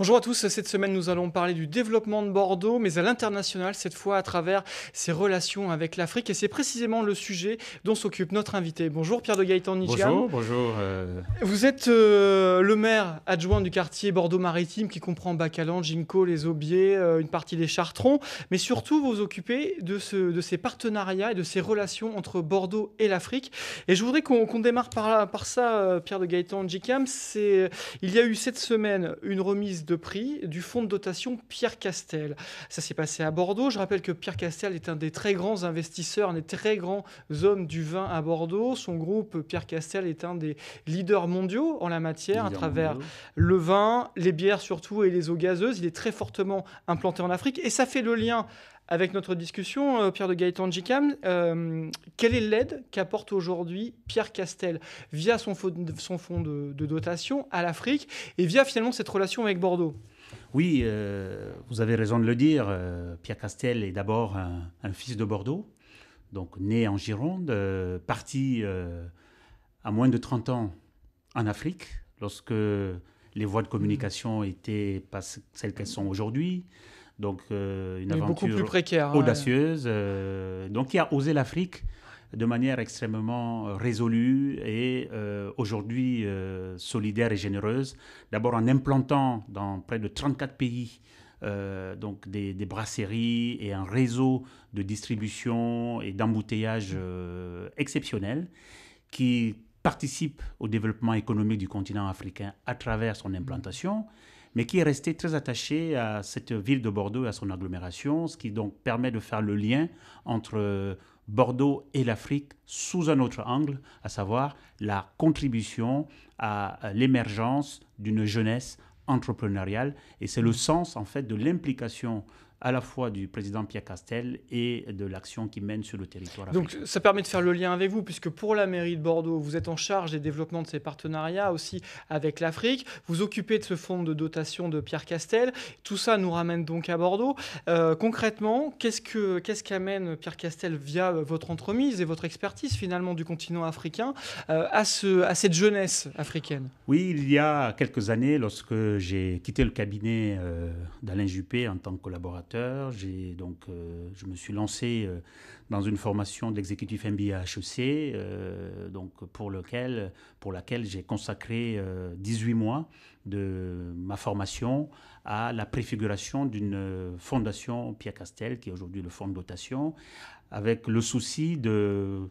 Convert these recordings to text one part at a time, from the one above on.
Bonjour à tous, cette semaine nous allons parler du développement de Bordeaux, mais à l'international, cette fois à travers ses relations avec l'Afrique, et c'est précisément le sujet dont s'occupe notre invité. Bonjour Pierre de Gaëtan Nicham. Bonjour, bonjour. Euh. Vous êtes euh, le maire adjoint du quartier Bordeaux-Maritime qui comprend Bacalan, Ginko, les Aubiers, euh, une partie des Chartrons, mais surtout vous occupez de, de ces partenariats et de ces relations entre Bordeaux et l'Afrique. Et je voudrais qu'on démarre par, ça, Pierre de Gaëtan c'est Il y a eu cette semaine une remise de prix du fonds de dotation Pierre Castel. Ça s'est passé à Bordeaux. Je rappelle que Pierre Castel est un des très grands investisseurs, un des très grands hommes du vin à Bordeaux. Son groupe Pierre Castel est un des leaders mondiaux en la matière à travers le vin, les bières surtout et les eaux gazeuses. Il est très fortement implanté en Afrique et ça fait le lien avec notre discussion, euh, Pierre de Gaëtan Gicam. Euh, quelle est l'aide qu'apporte aujourd'hui Pierre Castel via son, son fonds de, dotation à l'Afrique et via finalement cette relation avec Bordeaux Oui, euh, vous avez raison de le dire. Pierre Castel est d'abord un, fils de Bordeaux, donc né en Gironde, parti à moins de 30 ans en Afrique lorsque les voies de communication étaient pas celles qu'elles sont aujourd'hui. Donc euh, une aventure plus hein, audacieuse. Euh, donc qui a osé l'Afrique de manière extrêmement euh, résolue et aujourd'hui solidaire et généreuse. D'abord en implantant dans près de 34 pays donc des, brasseries et un réseau de distribution et d'embouteillage exceptionnel qui participe au développement économique du continent africain à travers son implantation mais qui est resté très attaché à cette ville de Bordeaux et à son agglomération, ce qui donc permet de faire le lien entre euh, Bordeaux et l'Afrique sous un autre angle, à savoir la contribution à l'émergence d'une jeunesse entrepreneuriale. Et c'est le sens en fait de l'implication à la fois du président Pierre Castel et de l'action qu'il mène sur le territoire. Donc ça permet de faire le lien avec vous, puisque pour la mairie de Bordeaux, vous êtes en charge des développements de ces partenariats aussi avec l'Afrique, vous occupez de ce fonds de dotation de Pierre Castel, tout ça nous ramène donc à Bordeaux. Euh, concrètement, qu'est-ce qu'amène Pierre Castel via votre entremise et votre expertise finalement du continent africain euh, à, à cette jeunesse africaine Oui, il y a quelques années, lorsque j'ai quitté le cabinet euh, d'Alain Juppé en tant que collaborateur, j'ai donc, euh, je me suis lancé euh, dans une formation d'exécutif l'exécutif MBA HEC, euh, donc pour, lequel, pour laquelle j'ai consacré 18 mois de ma formation à la préfiguration d'une fondation Pierre Castel, qui est aujourd'hui le fonds de dotation, avec le souci de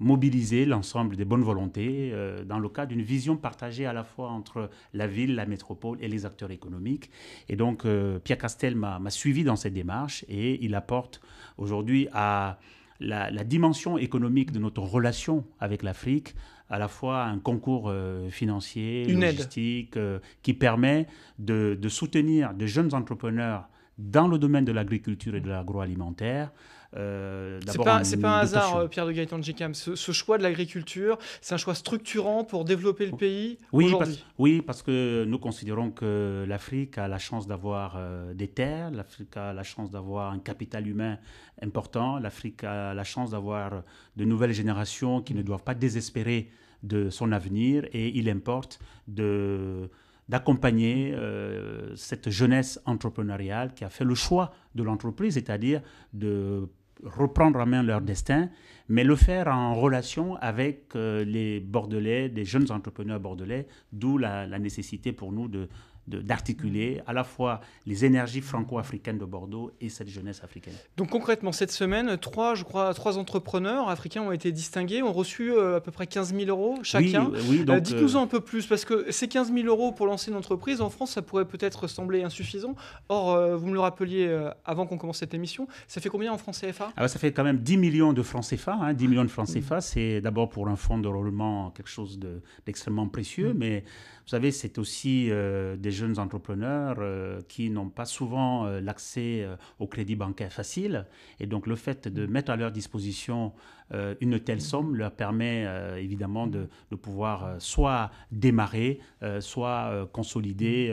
mobiliser l'ensemble des bonnes volontés euh, dans le cadre d'une vision partagée à la fois entre la ville, la métropole et les acteurs économiques. Et donc, euh, Pierre Castel m'a suivi dans cette démarche et il apporte aujourd'hui à la, dimension économique de notre relation avec l'Afrique à la fois un concours euh, financier, Une logistique, qui permet de, de soutenir de jeunes entrepreneurs dans le domaine de l'agriculture et de l'agroalimentaire euh, c'est pas, un hasard, euh, Pierre de Gaëtan Jikam Ce, choix de l'agriculture, c'est un choix structurant pour développer le pays oui, parce, oui, parce que nous considérons que l'Afrique a la chance d'avoir euh, des terres, l'Afrique a la chance d'avoir un capital humain important, l'Afrique a la chance d'avoir de nouvelles générations qui ne doivent pas désespérer de son avenir et il importe de d'accompagner euh, cette jeunesse entrepreneuriale qui a fait le choix de l'entreprise, c'est-à-dire de reprendre en main leur destin, mais le faire en relation avec euh, les Bordelais, des jeunes entrepreneurs bordelais, d'où la, la nécessité pour nous de d'articuler à la fois les énergies franco-africaines de Bordeaux et cette jeunesse africaine. Donc concrètement, cette semaine, trois, je crois, trois entrepreneurs africains ont été distingués, ont reçu euh, à peu près 15 000 euros chacun. Oui, oui, euh, Dites-nous euh, un peu plus, parce que ces 15 000 euros pour lancer une entreprise, en France, ça pourrait peut-être sembler insuffisant. Or, vous me le rappeliez avant qu'on commence cette émission, ça fait combien en francs CFA ah bah, Ça fait quand même 10 millions de francs CFA. 10 hein, millions de francs CFA, mmh. c'est d'abord pour un fonds de roulement quelque chose d'extrêmement précieux, mmh. mais vous savez, c'est aussi euh, des jeunes entrepreneurs euh, qui n'ont pas souvent euh, l'accès au crédit bancaire facile. Et donc le fait de mm. mettre à leur disposition euh, une telle somme leur permet euh, évidemment de, pouvoir euh, soit démarrer, soit consolider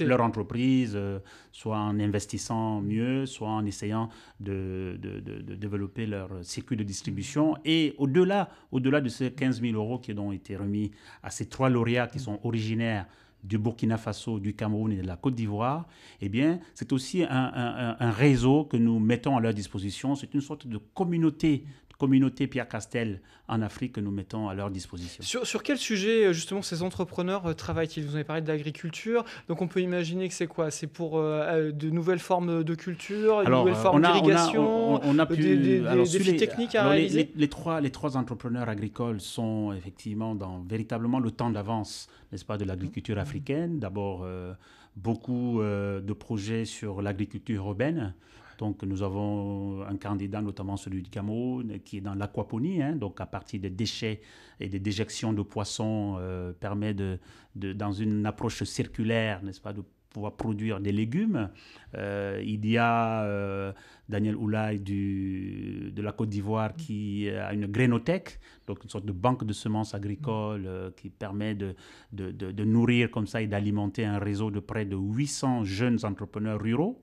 leur, entreprise, soit en investissant mieux, soit en essayant de, développer leur circuit de distribution. Et au-delà, au-delà de ces 15 000 euros qui ont été remis à ces trois lauréats qui sont originaires du Burkina Faso, du Cameroun et de la Côte d'Ivoire, eh bien, c'est aussi un, un, réseau que nous mettons à leur disposition. C'est une sorte de communauté communauté Pierre Castel en Afrique que nous mettons à leur disposition. Sur, quel sujet, euh, justement, ces entrepreneurs euh, travaillent-ils Vous avez parlé de l'agriculture, donc on peut imaginer que c'est quoi C'est pour euh, de nouvelles formes de culture, de nouvelles formes d'irrigation, on, a des, défis techniques à réaliser les, trois, les trois entrepreneurs agricoles sont effectivement dans véritablement le temps d'avance, n'est-ce pas, de l'agriculture mmh. africaine. D'abord, beaucoup de projets sur l'agriculture urbaine donc nous avons un candidat, notamment celui du Cameroun, qui est dans l'aquaponie, hein. donc à partir des déchets et des déjections de poissons, euh, permet de, dans une approche circulaire, n'est-ce pas, de pouvoir produire des légumes. Euh, il y a euh, Daniel Oulay du, de la Côte d'Ivoire qui a une grénothèque, donc une sorte de banque de semences agricoles qui permet de de nourrir comme ça et d'alimenter un réseau de près de 800 jeunes entrepreneurs ruraux.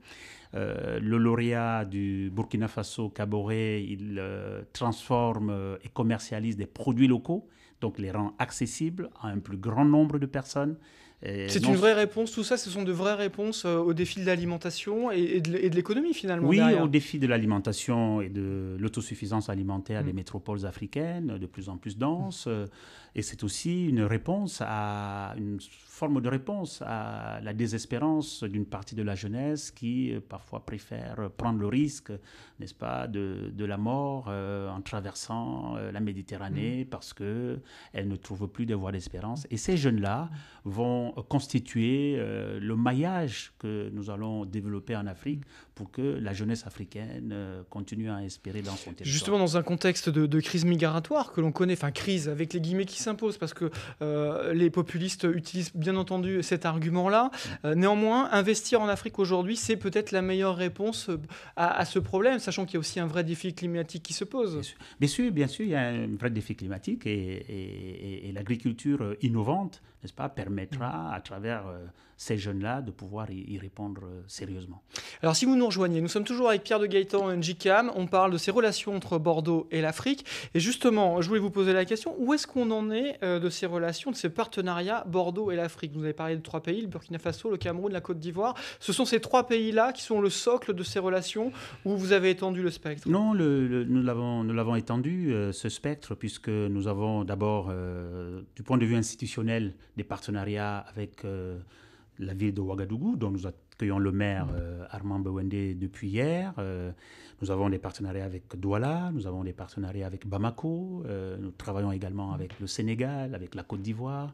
Euh, le lauréat du Burkina Faso, Caboret, il euh, transforme euh, et commercialise des produits locaux, donc les rend accessibles à un plus grand nombre de personnes. C'est une vraie réponse, tout ça, ce sont de vraies réponses euh, au défi de l'alimentation et, de, l'économie finalement. Oui, au défi de l'alimentation et de l'autosuffisance alimentaire des mm. métropoles africaines, de plus en plus mm. denses. Euh, et c'est aussi une réponse à une forme de réponse à la désespérance d'une partie de la jeunesse qui euh, parfois préfère prendre le risque, n'est-ce pas, de, la mort en traversant la Méditerranée mm. parce que ne trouve plus de voie d'espérance. Et ces jeunes-là vont constituer, euh, le maillage que nous allons développer en Afrique pour que la jeunesse africaine euh, continue à espérer dans son territoire. Justement, dans un contexte de, crise migratoire que l'on connaît, enfin crise avec les guillemets qui s'imposent, parce que euh, les populistes utilisent bien entendu cet argument-là. Euh, néanmoins, investir en Afrique aujourd'hui, c'est peut-être la meilleure réponse à, ce problème, sachant qu'il y a aussi un vrai défi climatique qui se pose. Bien sûr, bien sûr, il y a un vrai défi climatique et, l'agriculture innovante, n'est-ce pas, permettra à travers ces jeunes-là de pouvoir y, y répondre sérieusement. Alors si vous nous nous Nous sommes toujours avec Pierre de Gaëtan NJCAM. On parle de ces relations entre Bordeaux et l'Afrique. Et justement, je voulais vous poser la question où est-ce qu'on en est euh, de ces relations, de ces partenariats Bordeaux et l'Afrique Vous avez parlé de trois pays le Burkina Faso, le Cameroun, la Côte d'Ivoire. Ce sont ces trois pays-là qui sont le socle de ces relations où vous avez étendu le spectre Non, nous l'avons étendu, euh, ce spectre, puisque nous avons d'abord, euh, du point de vue institutionnel, des partenariats avec. la ville de Ouagadougou, dont nous, avons accueillons le maire euh, Armand Bawende depuis hier. Euh, nous avons des partenariats avec Douala, nous avons des partenariats avec Bamako, euh, nous travaillons également avec le Sénégal, avec la Côte d'Ivoire,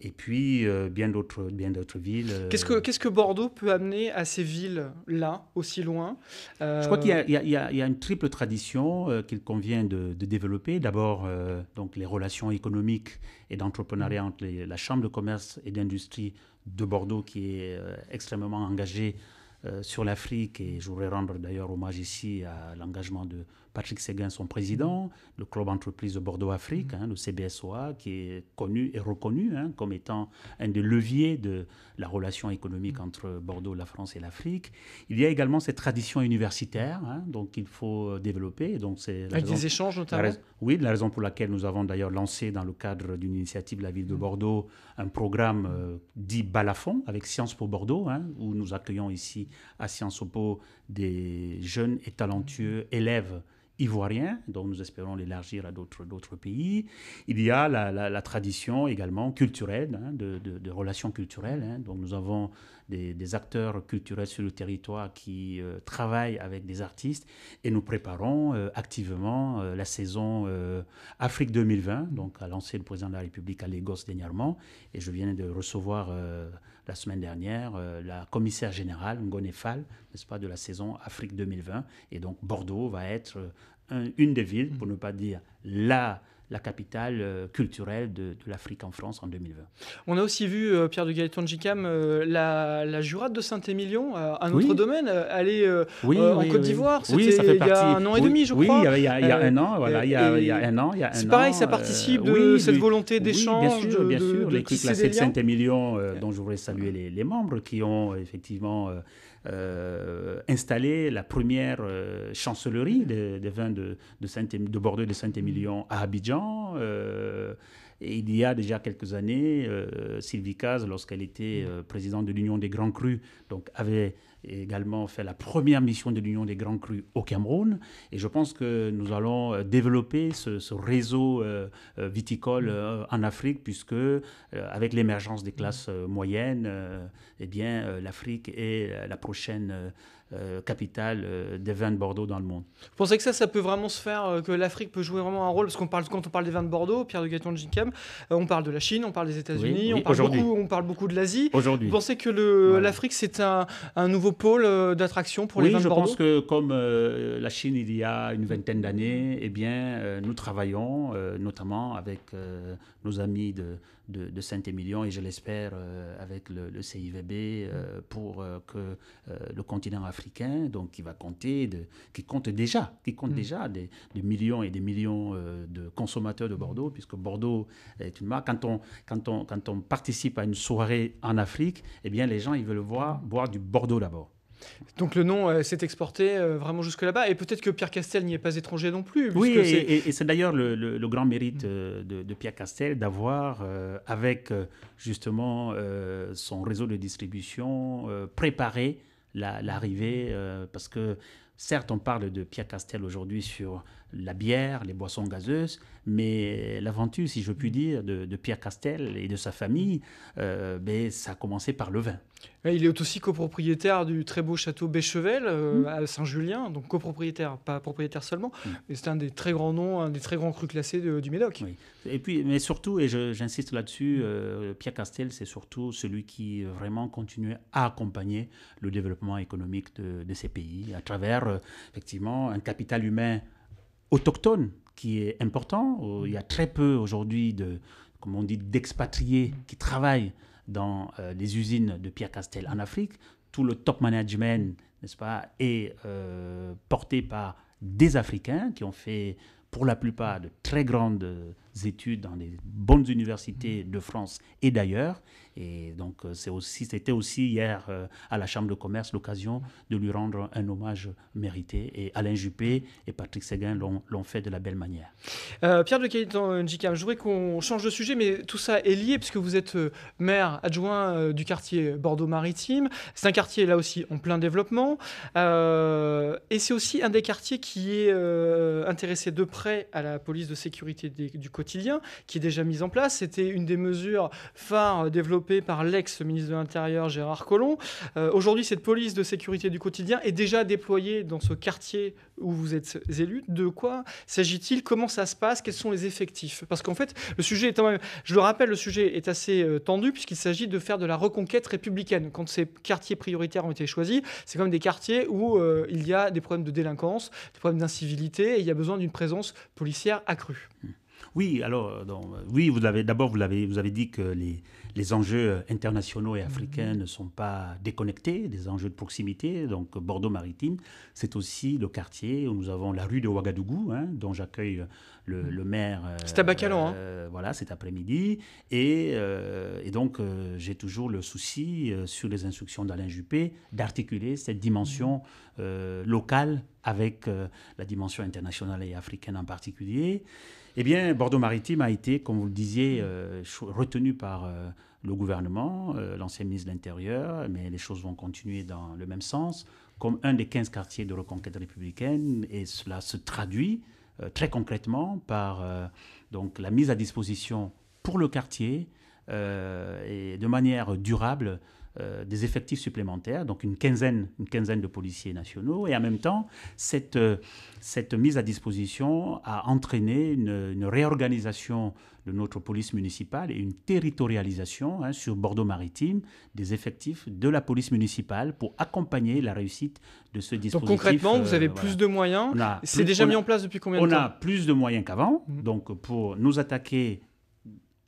et puis euh, bien d'autres bien d'autres villes. Euh. Qu'est-ce que que Bordeaux peut amener à ces villes là aussi loin Je crois qu'il y, a une triple tradition euh, qu'il convient de, développer. D'abord donc les relations économiques et d'entrepreneuriat entre la Chambre de commerce et d'industrie de Bordeaux qui est extrêmement engagée sur l'Afrique et je voudrais rendre d'ailleurs hommage ici à l'engagement de Patrick Séguin, son président, le club entreprise de Bordeaux-Afrique, hein, le CBSOA, qui est connu et reconnu hein, comme étant un des leviers de la relation économique entre Bordeaux, la France et l'Afrique. Il y a également cette tradition universitaire, hein, donc il faut développer. Donc c'est Avec des échanges notamment Oui, la raison pour laquelle nous avons d'ailleurs lancé dans le cadre d'une initiative de la ville de Bordeaux un programme euh, dit Balafon avec Sciences pour Bordeaux, hein, où nous accueillons ici à Sciences Po des jeunes et talentueux élèves ivoirien, dont nous espérons l'élargir à d'autres pays. Il y a la, tradition également culturelle, hein, de, relations culturelles. Hein. Donc nous avons des, acteurs culturels sur le territoire qui euh, travaillent avec des artistes et nous préparons euh, activement euh, la saison Afrique 2020, donc à lancer le président de la République à Lagos dernièrement. Et je viens de recevoir la semaine dernière euh, la commissaire générale Ngonefal, n'est-ce pas, de la saison Afrique 2020. Et donc Bordeaux va être euh, une des villes, pour ne pas dire la la capitale euh, culturelle de, l'Afrique en France en 2020. On a aussi vu, euh, Pierre de Gaëtan jicam la, la, jurade de Saint-Émilion, euh, un autre domaine, aller en Côte d'Ivoire. Oui, ça fait partie. Il y a un an et demi, je crois. Oui, il y a, un an, Il y a, un an. C'est pareil, ça participe de cette volonté d'échange. bien sûr, bien sûr. De, de, Saint-Émilion, dont je voudrais saluer les, les, membres qui ont effectivement installer euh, installé la première euh, chancellerie des, vins de, Saint Bordeaux de Saint-Émilion à Abidjan. Euh, et il y a déjà quelques années, Sylvie Caz, lorsqu'elle était présidente de l'Union des Grands Crus, donc avait également fait la première mission de l'Union des Grands Crus au Cameroun. Et je pense que nous allons euh, développer ce, réseau euh, euh, viticole en Afrique, puisque avec l'émergence des classes moyennes, et eh bien l'Afrique est la prochaine capital euh, capitale euh, des vins de Bordeaux dans le monde. Vous pensez que ça, ça peut vraiment se faire, euh, que l'Afrique peut jouer vraiment un rôle Parce qu'on parle, quand on parle des vins de Bordeaux, Pierre de gaton de on parle de la Chine, on parle des États-Unis, on, parle beaucoup, de l'Asie. Aujourd'hui. Vous pensez que l'Afrique, c'est un, nouveau pôle d'attraction pour les vins de Bordeaux Oui, je pense que comme la Chine, il y a une vingtaine d'années, eh bien, nous travaillons notamment avec nos amis de, Saint-Émilion et je l'espère avec le, le CIVB pour que le continent africain donc qui va compter, de, qui compte déjà, qui compte mm. déjà des, millions et des millions euh, de consommateurs de mm. Bordeaux, puisque Bordeaux est une marque. Quand on, quand quand on participe à une soirée en Afrique, eh bien les gens ils veulent voir boire du Bordeaux là-bas. Donc le nom euh, s'est exporté euh, vraiment jusque là-bas. Et peut-être que Pierre Castel n'y est pas étranger non plus. Oui, et, c'est d'ailleurs le, grand mérite mm. de, Pierre Castel d'avoir, avec justement son réseau de distribution, préparé l'arrivée, euh, parce que Certes, on parle de Pierre Castel aujourd'hui sur la bière, les boissons gazeuses, mais l'aventure, si je puis mm. dire, de, Pierre Castel et de sa famille, euh, ben, ça a commencé par le vin. Il est aussi copropriétaire du très beau château Béchevel euh, mm. à Saint-Julien, donc copropriétaire, pas propriétaire seulement. Mm. c'est un des très grands noms, un des très grands crus classés du Médoc. Et puis, mais surtout, et j'insiste là-dessus, euh, Pierre Castel, c'est surtout celui qui vraiment continue à accompagner le développement économique de, de ces pays à travers euh, effectivement un capital humain autochtone qui est important. Euh, il y a très peu aujourd'hui de, comme on dit, d'expatriés qui travaillent dans euh, les usines de Pierre Castel en Afrique. Tout le top management, n'est-ce pas, est porté par des Africains qui ont fait pour la plupart de très grandes études dans les bonnes universités mhm. de France et d'ailleurs. Et donc, euh, c'est aussi, c'était aussi hier euh, à la Chambre de commerce l'occasion de lui rendre un hommage mérité. Et Alain Juppé et Patrick Séguin l'ont fait de la belle manière. Euh, Pierre de Caïtan hein, Njikam, je voudrais qu'on change de sujet, mais tout ça est lié puisque vous êtes maire adjoint du quartier Bordeaux-Maritime. C'est un quartier là aussi en plein développement. et c'est aussi un des quartiers qui est intéressé de près à la police de sécurité du côté qui est déjà mise en place. C'était une des mesures phares développées par l'ex-ministre de l'Intérieur Gérard Collomb. Euh, aujourd'hui, cette police de sécurité du quotidien est déjà déployée dans ce quartier où vous êtes élu. De quoi s'agit-il Comment ça se passe Quels sont les effectifs Parce qu'en fait, le sujet est même, je le rappelle, le sujet est assez euh, tendu puisqu'il s'agit de faire de la reconquête républicaine. Quand ces quartiers prioritaires ont été choisis, c'est quand même des quartiers où euh, il y a des problèmes de délinquance, des problèmes d'incivilité et il y a besoin d'une présence policière accrue. Mmh. Oui, alors, euh, donc, euh, oui, vous avez d'abord vous l'avez vous avez dit que les, les enjeux euh, internationaux et africains mhm. ne sont pas déconnectés des enjeux de proximité. Donc Bordeaux-Maritime, c'est aussi le quartier où nous avons la rue de Ouagadougou, hein, dont j'accueille le, mhm. le, maire. c'est hein. Voilà, cet après-midi. Et, et, donc j'ai toujours le souci sur les instructions d'Alain Juppé d'articuler cette dimension mhm. locale avec la dimension internationale et africaine en particulier. Eh bien, Bordeaux-Maritime a été, comme vous le disiez, euh, retenu par euh, le gouvernement, euh, l'ancien ministre de l'Intérieur, mais les choses vont continuer dans le même sens, comme un des 15 quartiers de reconquête républicaine, et cela se traduit très concrètement par donc, la mise à disposition pour le quartier et de manière durable euh, des effectifs supplémentaires, donc une quinzaine, une quinzaine de policiers nationaux. Et en même temps, cette, euh, cette mise à disposition a entraîné une, réorganisation de notre police municipale et une territorialisation hein, sur Bordeaux-Maritime des effectifs de la police municipale pour accompagner la réussite de ce dispositif. Donc concrètement, vous avez euh, plus de moyens. C'est déjà mis en place depuis combien de temps On a plus de moyens qu'avant, mhm. donc pour nous attaquer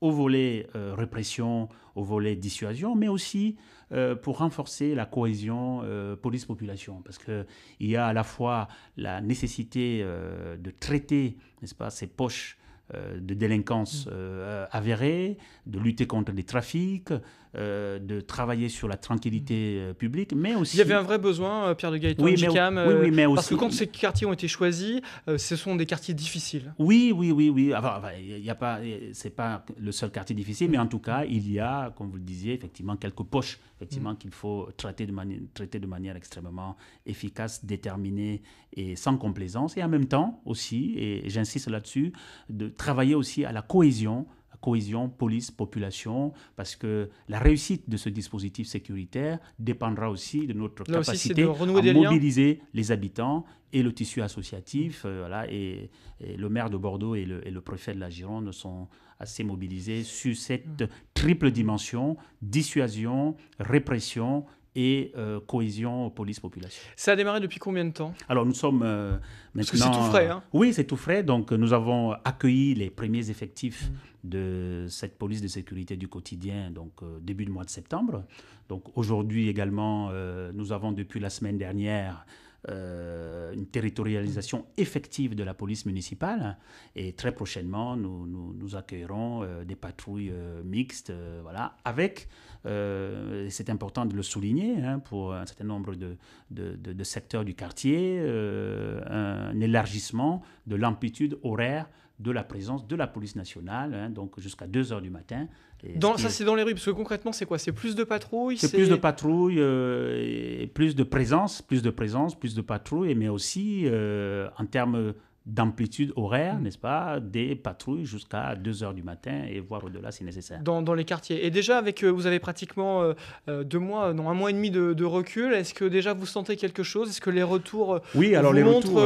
au volet euh, répression, au volet dissuasion, mais aussi euh, pour renforcer la cohésion euh, police-population, parce qu'il y a à la fois la nécessité de traiter, n'est-ce pas, ces poches euh, de délinquance mm. euh, avérée, de lutter contre les trafics, euh, de travailler sur la tranquillité mm. publique, mais aussi... Il y avait un vrai besoin, Pierre de Gaëtan, oui, CAM, oui, mais aussi... parce que quand ces quartiers ont été choisis, ce sont des quartiers difficiles. Oui, oui, oui, oui. Ah, bah, bah, il y a pas, c'est pas le seul quartier difficile, mais en tout cas, il y a, comme vous le disiez, effectivement quelques poches, effectivement mm. qu'il faut traiter de manière, traiter de manière extrêmement efficace, déterminée et sans complaisance, et en même temps aussi, et j'insiste là-dessus, de travailler aussi à la cohésion, cohésion police-population, parce que la réussite de ce dispositif sécuritaire dépendra aussi de notre capacité à mobiliser les habitants et le tissu associatif. Euh, voilà, et, le maire de Bordeaux et le, et le, préfet de la Gironde sont assez mobilisés sur cette mmh. triple dimension, dissuasion, répression et euh, cohésion police-population. Ça a démarré depuis combien de temps Alors nous sommes euh, maintenant... c'est tout frais. Hein euh, oui, c'est tout frais. Donc nous avons accueilli les premiers effectifs mm. de cette police de sécurité du quotidien donc début du mois de septembre. Donc aujourd'hui également, nous avons depuis la semaine dernière euh, une territorialisation effective de la police municipale. Et très prochainement, nous, nous, accueillerons euh, des patrouilles euh, mixtes, voilà, avec, c'est important de le souligner, hein, pour un certain nombre de, de, secteurs du quartier, un élargissement de l'amplitude horaire de la présence de la police nationale, hein, donc jusqu'à 2 heures du matin. Dans, ça, c'est dans les rues, parce que concrètement, c'est quoi C'est plus de patrouilles C'est plus de patrouilles, euh, plus de présence, plus de présence, plus de patrouilles, mais aussi euh, en termes d'amplitude horaire, mm. n'est-ce pas, des patrouilles jusqu'à 2 h du matin et voire au-delà si nécessaire. Dans, les quartiers. Et déjà, avec euh, vous avez pratiquement euh, euh, deux mois, non, un mois et demi de, recul, est-ce que déjà vous sentez quelque chose Est-ce que les retours. Oui, alors les retours.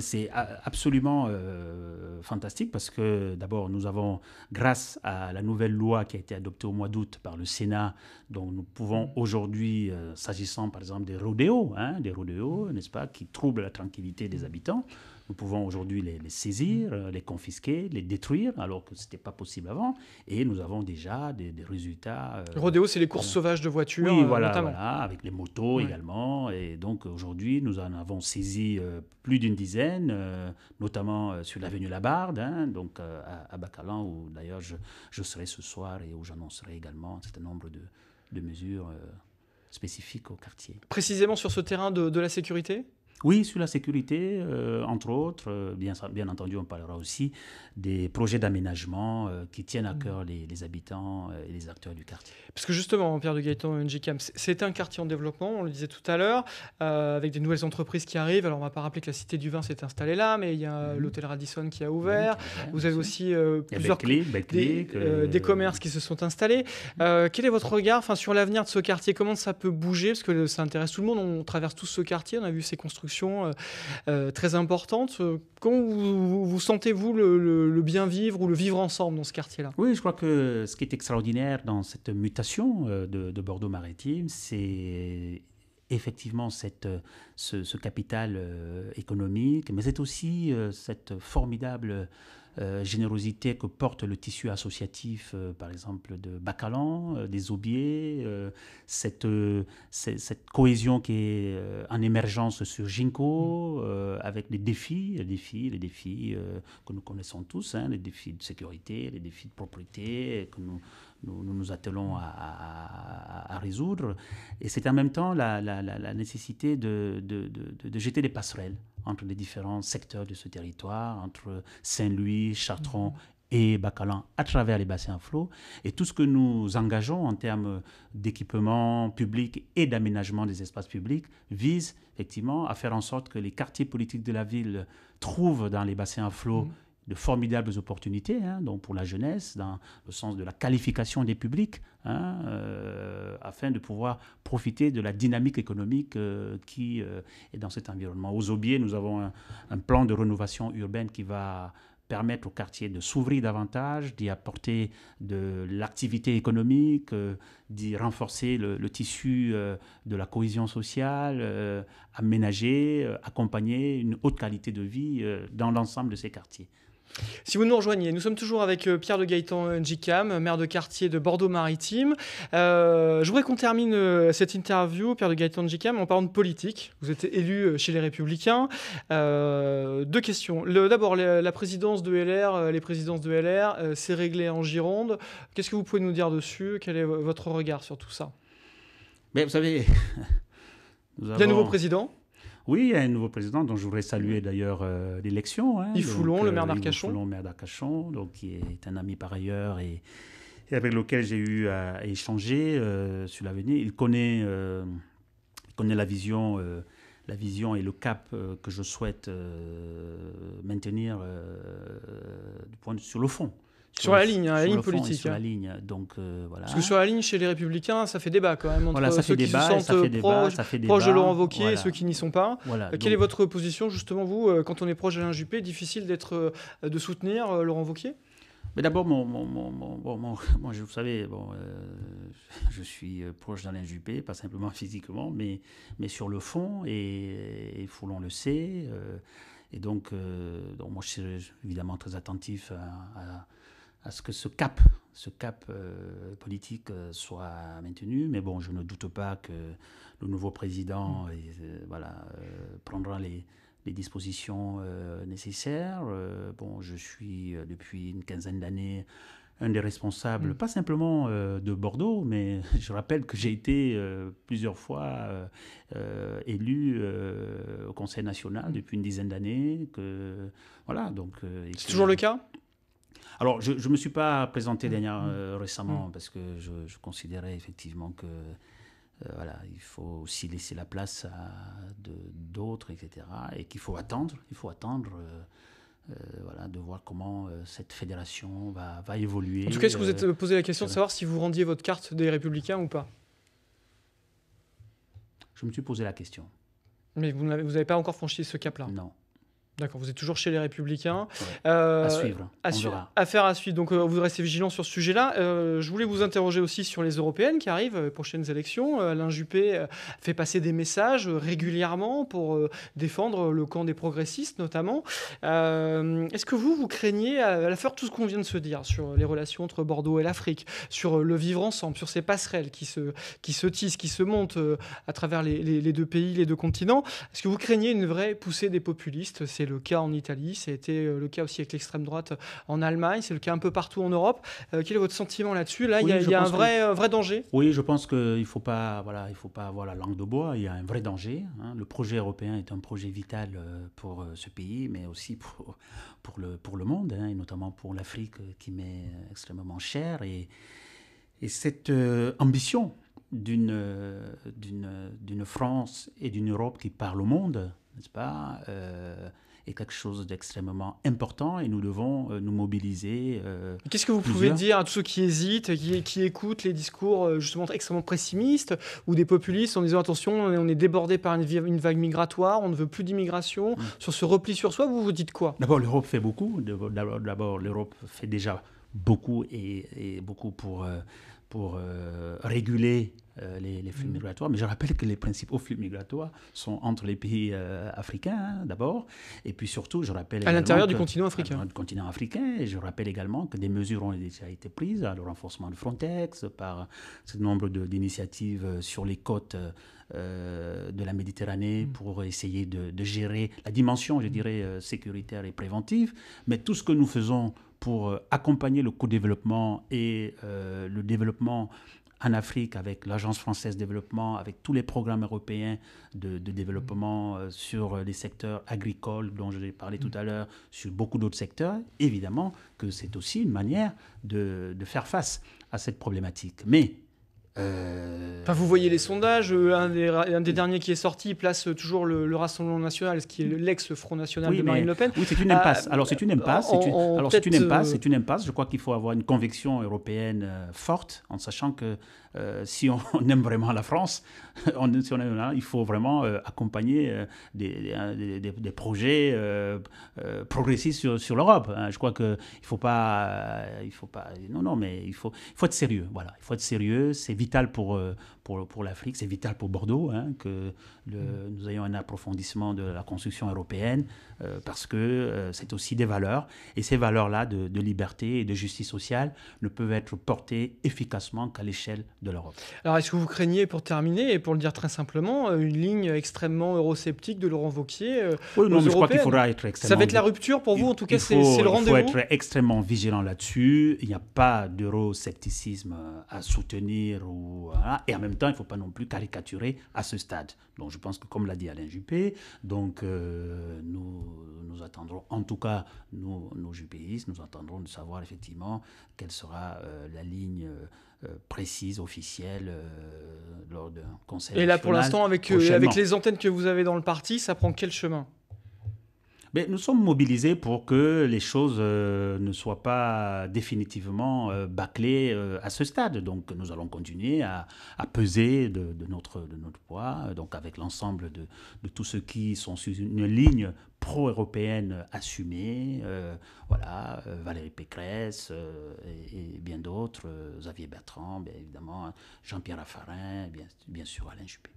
c'est absolument fantastique parce que d'abord, nous avons, grâce à la nouvelle loi qui a été adoptée au mois d'août par le Sénat, dont nous pouvons mm. aujourd'hui, s'agissant par exemple des rodéos, hein, des rodéos, n'est-ce pas, qui troublent la tranquillité des habitants, nous pouvons aujourd'hui les, saisir, mm. les confisquer, les détruire, alors que ce n'était pas possible avant. Et nous avons déjà des, résultats. Le euh, Rodéo, c'est les courses sauvages de voitures. Oui, euh, voilà, notamment. avec les motos également. Et donc aujourd'hui, nous en avons saisi euh, plus d'une dizaine, notamment sur l'avenue Labarde, hein, donc à, Bacalan, où d'ailleurs je, serai ce soir et où j'annoncerai également un certain nombre de, mesures spécifiques au quartier. Précisément sur ce terrain de, de la sécurité oui, sur la sécurité, euh, entre autres, euh, bien, bien entendu, on parlera aussi des projets d'aménagement euh, qui tiennent à mm. cœur les, habitants et les acteurs du quartier. Parce que justement, Pierre de Gaëtan, NGCAM, c'est un quartier en développement, on le disait tout à l'heure, avec des nouvelles entreprises qui arrivent. Alors, on ne va pas rappeler que la Cité du Vin s'est installée là, mais il y a mm. l'hôtel Radisson qui a ouvert. Vous avez aussi plusieurs des, commerces qui se sont installés. Mm. quel est votre regard sur l'avenir de ce quartier Comment ça peut bouger Parce que ça intéresse tout le monde. On traverse tout ce quartier, on a vu ces constructions euh, euh, très importante. Euh, comment vous, sentez-vous le, bien vivre ou le vivre ensemble dans ce quartier-là Oui, je crois que ce qui est extraordinaire dans cette mutation de, Bordeaux-Maritime, c'est effectivement cette, ce, ce capital économique, mais c'est aussi cette formidable euh, générosité que porte le tissu associatif, euh, par exemple, de Bacalan, euh, des Aubiers, cette, cohésion qui est en émergence sur Ginkgo, mm. avec les défis, défis, défis que nous connaissons tous, hein, les défis de sécurité, les défis de propriété, que nous, nous nous, attelons à, résoudre. Et c'est en même temps la, nécessité de, jeter des passerelles entre les différents secteurs de ce territoire, entre Saint-Louis, Chartron mhm. et Bacalan à travers les bassins à flot. Et tout ce que nous engageons en termes d'équipement public et d'aménagement des espaces publics vise effectivement à faire en sorte que les quartiers politiques de la ville trouvent dans les bassins à flot mhm de formidables opportunités hein, donc pour la jeunesse, dans le sens de la qualification des publics, hein, euh, afin de pouvoir profiter de la dynamique économique euh, qui euh, est dans cet environnement. Aux Aubiers, nous avons un, plan de rénovation urbaine qui va permettre au quartier de s'ouvrir davantage, d'y apporter de l'activité économique, d'y renforcer le, tissu de la cohésion sociale, aménager, accompagner une haute qualité de vie dans l'ensemble de ces quartiers. Si vous nous rejoignez, nous sommes toujours avec euh, Pierre de Gaëtan Gicam, euh, euh, maire de quartier de Bordeaux-Maritime. je voudrais qu'on termine cette interview, Pierre de Gaëtan Gicam, en parlant de politique. Vous êtes élu chez les Républicains. deux questions. D'abord, la présidence de LR, les présidences de LR, c'est réglé en Gironde. Qu'est-ce que vous pouvez nous dire dessus Quel est votre regard sur tout ça Mais Vous savez. Nous Il y a un nouveau président oui, il y a un nouveau président dont je voudrais saluer mm. d'ailleurs euh, l'élection. Hein, Yves Foulon, le euh, maire d'Arcachon. Yves Foulon, maire d'Arcachon, donc, qui est un ami par ailleurs et, avec lequel j'ai eu à échanger euh, sur l'avenir. Il connaît, connaît la vision. la vision et le cap que je souhaite maintenir du point sur le fond, sur, la ligne, hein, la ligne politique. Sur la hein. ligne, donc euh, voilà. Parce que sur la ligne, chez les Républicains, ça fait débat quand même voilà, ça fait qui débat, se sentent ça fait débat, proches, proches de Laurent Wauquiez et ceux qui n'y sont pas. Voilà, euh, Quelle est votre position justement, vous, euh, quand on est proche d'Alain Juppé, difficile d'être, de soutenir Laurent Wauquiez mais d'abord, mon, mon, mon, vous savez, bon, je suis proche d'Alain Juppé, pas simplement physiquement, mais, mais sur le fond, et, et Foulon le sait. et donc, moi, je suis évidemment très attentif à à ce que ce cap, ce cap euh, politique euh, soit maintenu. Mais bon, je ne doute pas que le nouveau président mm. euh, voilà, prendra les, dispositions nécessaires. bon, je suis depuis une quinzaine d'années un des responsables, mm. pas simplement de Bordeaux, mais je rappelle que j'ai été plusieurs fois élu au Conseil national mm. depuis une dizaine d'années. Que voilà, donc. c'est toujours le cas. Alors, je ne me suis pas présenté mm. dernière, mm. euh, récemment mm. parce que je, considérais effectivement que euh, voilà, il faut aussi laisser la place à d'autres, etc. Et qu'il faut attendre, il faut attendre. Euh, voilà, de voir comment cette fédération va, évoluer. En tout cas, est-ce que vous êtes posé la question de savoir si vous rendiez votre carte des Républicains ou pas Je me suis posé la question. Mais vous n'avez pas encore franchi ce cap-là Non. D'accord, vous êtes toujours chez les Républicains. à euh, suivre. À faire affaire à suivre. Donc, euh, vous restez vigilant sur ce sujet-là. Euh, je voulais vous interroger aussi sur les européennes qui arrivent, les prochaines élections. Alain Juppé fait passer des messages régulièrement pour défendre le camp des progressistes, notamment. Est-ce que vous, vous craignez, à la faire tout ce qu'on vient de se dire sur les relations entre Bordeaux et l'Afrique, sur le vivre ensemble, sur ces passerelles qui se, qui tissent, qui se montent à travers les, les deux pays, les deux continents Est-ce que vous craignez une vraie poussée des populistes c'est le cas en Italie, été euh, le cas aussi avec l'extrême droite euh, en Allemagne, c'est le cas un peu partout en Europe. Euh, quel est votre sentiment là-dessus Là, il y a, un vrai, vrai danger. Oui, je pense qu'il ne faut pas, voilà, il faut pas avoir la langue de bois. Il y a un vrai danger. Hein. Le projet européen est un projet vital pour ce pays, mais aussi pour, pour, le, pour le monde, hein, et notamment pour l'Afrique qui m'est extrêmement chère. Et, et cette ambition d'une, d'une France et d'une Europe qui parle au monde, n'est-ce pas est quelque chose d'extrêmement important et nous devons euh, nous mobiliser. Euh, Qu'est-ce que vous pouvez dire à tous ceux qui hésitent, qui, qui écoutent les discours euh, justement extrêmement pessimistes ou des populistes en disant attention, on est débordé par une, vague migratoire, on ne veut plus d'immigration, mm. sur ce repli sur soi, vous vous dites quoi D'abord, l'Europe fait beaucoup. D'abord, l'Europe fait déjà beaucoup et, beaucoup pour pour euh, réguler euh, les, flux mm. migratoires. Mais je rappelle que les principaux flux migratoires sont entre les pays euh, africains, hein, d'abord, et puis surtout, je rappelle... À l'intérieur du continent africain. Du continent africain, et je rappelle également que des mesures ont déjà été prises, hein, le renforcement de Frontex, par ce nombre d'initiatives sur les côtes de la Méditerranée mm. pour essayer de, de, gérer la dimension, je mm. dirais, sécuritaire et préventive. Mais tout ce que nous faisons pour euh, accompagner le co-développement et euh, le développement en Afrique avec l'Agence française de développement, avec tous les programmes européens de, développement euh, sur les secteurs agricoles dont j'ai parlé tout à l'heure, sur beaucoup d'autres secteurs, évidemment que c'est aussi une manière de, de faire face à cette problématique. Mais euh, vous voyez les sondages, euh, un des, derniers qui est sorti place euh, toujours le, Rassemblement national, ce qui est l'ex-Front national de Marine Le Pen. Oui, c'est une impasse. alors c'est une impasse, c'est une, alors c'est une impasse, Je crois qu'il faut avoir une conviction européenne forte, en sachant que si on, aime vraiment la France, on, si on il faut vraiment accompagner hein, des, projets progressistes sur, l'Europe. Hein. Je crois qu'il faut pas, il faut pas, non, non, mais il faut, il faut être sérieux. Voilà, il faut être sérieux. C'est vital pour, euh, pour, pour l'Afrique, c'est vital pour Bordeaux hein, que mm. nous ayons un approfondissement de la construction européenne euh, parce que euh, c'est aussi des valeurs et ces valeurs-là de, liberté et de justice sociale ne peuvent être portées efficacement qu'à l'échelle de l'Europe. Alors est-ce que vous craignez, pour terminer et pour le dire très simplement, euh, une ligne extrêmement eurosceptique de Laurent Vauquier Oui, non, je crois qu'il faudra être extrêmement. Ça va être la rupture pour vous, en tout cas, c'est le rendez-vous. Il faut être extrêmement vigilant là-dessus. Il n'y a pas d'euroscepticisme à soutenir ou hein, et en même temps, il ne faut pas non plus caricaturer à ce stade. Donc je pense que comme l'a dit Alain Juppé, donc euh, nous, nous attendrons, en tout cas nous, nos juppéistes, nous attendrons de savoir effectivement quelle sera euh, la ligne euh, précise, officielle lors d'un conseil. Et là pour l'instant, avec, avec les antennes que vous avez dans le parti, ça prend quel chemin nous sommes mobilisés pour que les choses euh, ne soient pas définitivement euh, bâclées euh, à ce stade. Donc nous allons continuer à, peser de, notre, de notre poids, donc avec l'ensemble de, tous ceux qui sont sur une ligne pro-européenne assumée. voilà, Valérie Pécresse et, bien d'autres, Xavier Bertrand, bien évidemment, Jean-Pierre Raffarin, bien, bien sûr Alain Juppé.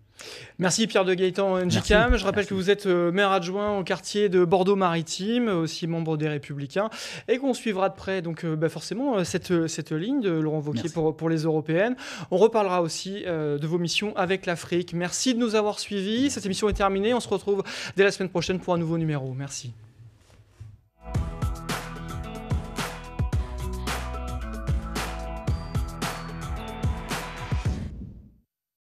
Merci Pierre de Gaëtan NJCAM. Je rappelle que vous êtes euh, maire adjoint au quartier de Bordeaux-Maritime, euh, aussi membre des Républicains, et qu'on suivra de près, donc euh, bah, forcément, cette, ligne de Laurent Vauquier pour, pour, les Européennes. On reparlera aussi de vos missions avec l'Afrique. Merci de nous avoir suivis. Cette émission est terminée. On se retrouve dès la semaine prochaine pour un nouveau numéro. Merci.